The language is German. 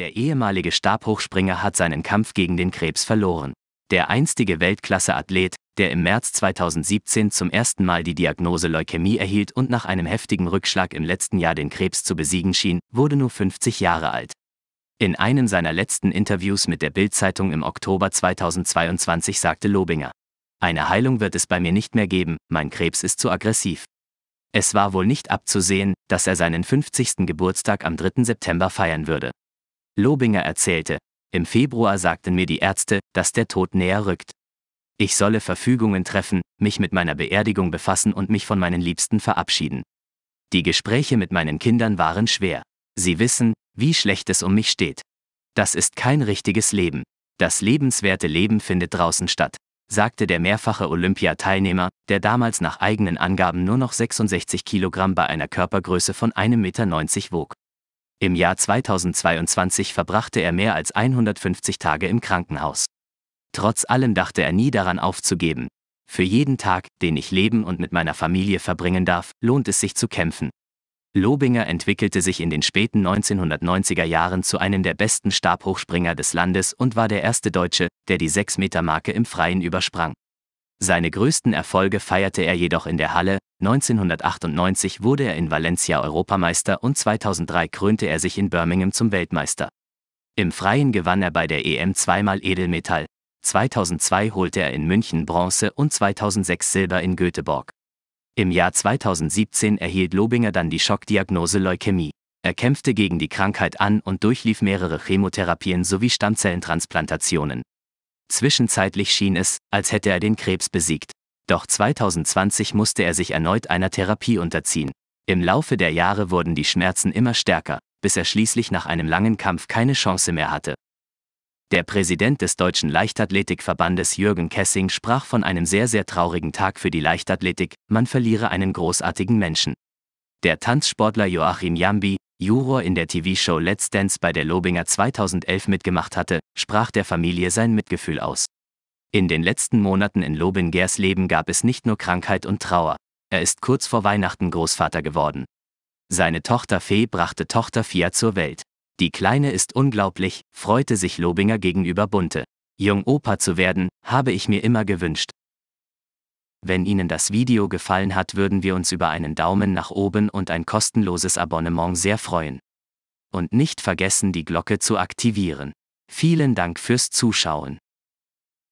Der ehemalige Stabhochspringer hat seinen Kampf gegen den Krebs verloren. Der einstige Weltklasse-Athlet, der im März 2017 zum ersten Mal die Diagnose Leukämie erhielt und nach einem heftigen Rückschlag im letzten Jahr den Krebs zu besiegen schien, wurde nur 50 Jahre alt. In einem seiner letzten Interviews mit der Bild-Zeitung im Oktober 2022 sagte Lobinger: Eine Heilung wird es bei mir nicht mehr geben, mein Krebs ist zu aggressiv. Es war wohl nicht abzusehen, dass er seinen 50. Geburtstag am 3. September feiern würde. Lobinger erzählte, im Februar sagten mir die Ärzte, dass der Tod näher rückt. Ich solle Verfügungen treffen, mich mit meiner Beerdigung befassen und mich von meinen Liebsten verabschieden. Die Gespräche mit meinen Kindern waren schwer. Sie wissen, wie schlecht es um mich steht. Das ist kein richtiges Leben. Das lebenswerte Leben findet draußen statt, sagte der mehrfache Olympiateilnehmer, der damals nach eigenen Angaben nur noch 66 Kilogramm bei einer Körpergröße von 1,90 Meter wog. Im Jahr 2022 verbrachte er mehr als 150 Tage im Krankenhaus. Trotz allem dachte er nie daran aufzugeben. Für jeden Tag, den ich leben und mit meiner Familie verbringen darf, lohnt es sich zu kämpfen. Lobinger entwickelte sich in den späten 1990er Jahren zu einem der besten Stabhochspringer des Landes und war der erste Deutsche, der die 6-Meter-Marke im Freien übersprang. Seine größten Erfolge feierte er jedoch in der Halle, 1998 wurde er in Valencia Europameister und 2003 krönte er sich in Birmingham zum Weltmeister. Im Freien gewann er bei der EM zweimal Edelmetall, 2002 holte er in München Bronze und 2006 Silber in Göteborg. Im Jahr 2017 erhielt Lobinger dann die Schockdiagnose Leukämie. Er kämpfte gegen die Krankheit an und durchlief mehrere Chemotherapien sowie Stammzellentransplantationen. Zwischenzeitlich schien es, als hätte er den Krebs besiegt. Doch 2020 musste er sich erneut einer Therapie unterziehen. Im Laufe der Jahre wurden die Schmerzen immer stärker, bis er schließlich nach einem langen Kampf keine Chance mehr hatte. Der Präsident des Deutschen Leichtathletikverbandes Jürgen Kessing sprach von einem sehr, sehr traurigen Tag für die Leichtathletik, man verliere einen großartigen Menschen. Der Tanzsportler Joachim Jambi, Juror in der TV-Show Let's Dance bei der Lobinger 2011 mitgemacht hatte, sprach der Familie sein Mitgefühl aus. In den letzten Monaten in Lobingers Leben gab es nicht nur Krankheit und Trauer. Er ist kurz vor Weihnachten Großvater geworden. Seine Tochter Fee brachte Tochter Fia zur Welt. Die Kleine ist unglaublich, freute sich Lobinger gegenüber Bunte. Jung Opa zu werden, habe ich mir immer gewünscht. Wenn Ihnen das Video gefallen hat, würden wir uns über einen Daumen nach oben und ein kostenloses Abonnement sehr freuen. Und nicht vergessen, die Glocke zu aktivieren. Vielen Dank fürs Zuschauen.